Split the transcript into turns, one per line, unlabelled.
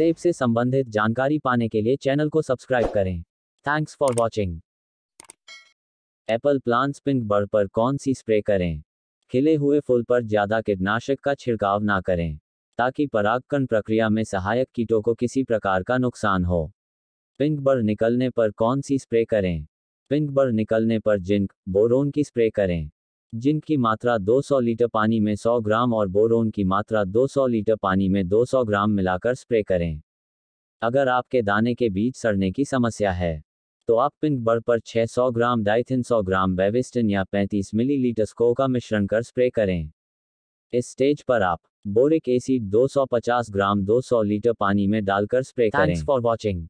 सेब से संबंधित जानकारी पाने के लिए चैनल को सब्सक्राइब करें thanks for watching apple plants pink bird पर कौन सी स्प्रे करें खिले हुए फूल पर ज्यादा कीटनाशक का छिड़काव ना करें ताकि परागकण प्रक्रिया में सहायक कीटों को किसी प्रकार का नुकसान हो पिंक बर्ड निकलने पर कौन सी स्प्रे करें पिंक बर्ड निकलने पर जिंक बोरोन की स्प्रे करें जिनकी मात्रा 200 लीटर पानी में 100 ग्राम और बोरोन की मात्रा 200 लीटर पानी में 200 ग्राम मिलाकर स्प्रे करें अगर आपके दाने के बीच सड़ने की समस्या है तो आप पिंक बर्ड पर 600 ग्राम डाइथिन 100 ग्राम बेविस्टिन या 35 मिलीलीटर स्को का मिश्रण कर स्प्रे करें इस स्टेज पर आप बोरिक एसिड 250 ग्राम 200 लीटर पानी में डालकर स्प्रे करें। Thanks for watching